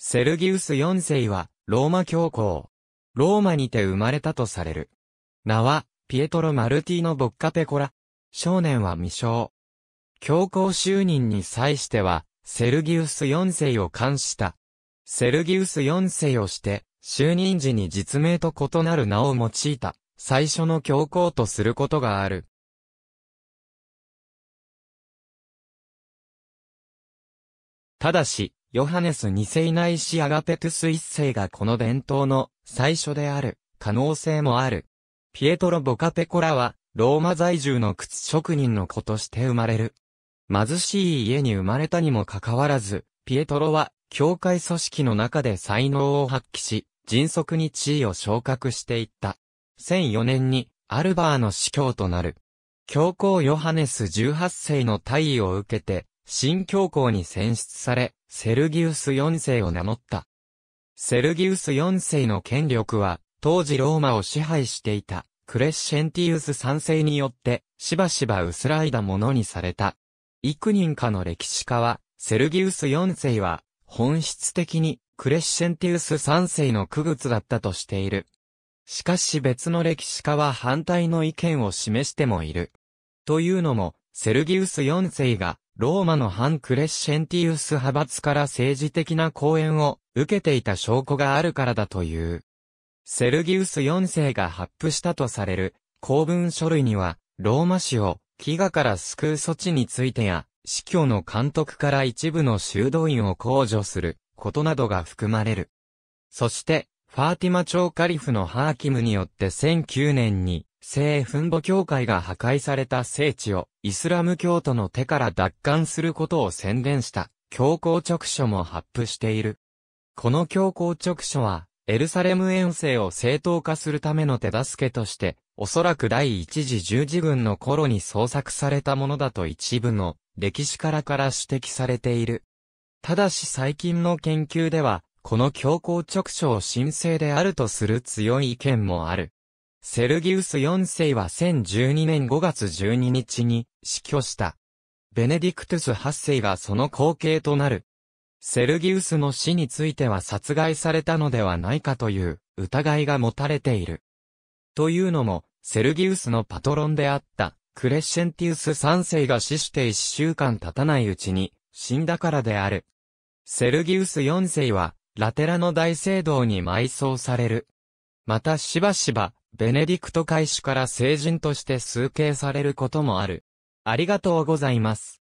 セルギウス4世は、ローマ教皇。ローマにて生まれたとされる。名は、ピエトロ・マルティーノ・ボッカペコラ。少年は未生。教皇就任に際しては、セルギウス4世を冠した。セルギウス4世をして、就任時に実名と異なる名を用いた、最初の教皇とすることがある。ただし、ヨハネス2世ないしアガペトゥス1世がこの伝統の最初である可能性もある。ピエトロ・ボカペコラはローマ在住の靴職人の子として生まれる。貧しい家に生まれたにもかかわらず、ピエトロは教会組織の中で才能を発揮し、迅速に地位を昇格していった。1004年にアルバーの司教となる。教皇ヨハネス18世の退位を受けて、新教皇に選出され、セルギウス4世を名乗った。セルギウス4世の権力は、当時ローマを支配していた、クレッシェンティウス3世によって、しばしば薄らいだものにされた。幾人かの歴史家は、セルギウス4世は、本質的に、クレッシェンティウス3世の区別だったとしている。しかし別の歴史家は反対の意見を示してもいる。というのも、セルギウス4世がローマの反クレッシェンティウス派閥から政治的な講演を受けていた証拠があるからだという。セルギウス4世が発布したとされる公文書類には、ローマ史を飢餓から救う措置についてや、死去の監督から一部の修道院を控除することなどが含まれる。そして、ファーティマ朝カリフのハーキムによって1009年に聖墳墓教会が破壊された聖地をイスラム教徒の手から奪還することを宣伝した教皇直書も発布している。この教皇直書はエルサレム遠征を正当化するための手助けとしておそらく第一次十字軍の頃に創作されたものだと一部の歴史からから指摘されている。ただし最近の研究では、この強行直書を神聖であるとする強い意見もある。セルギウス4世は1012年5月12日に死去した。ベネディクトゥス8世がその後継となる。セルギウスの死については殺害されたのではないかという疑いが持たれている。というのも、セルギウスのパトロンであったクレッシェンティウス3世が死して1週間経たないうちに死んだからである。セルギウス4世はラテラの大聖堂に埋葬される。またしばしばベネディクト会主から聖人として崇敬されることもある。ありがとうございます。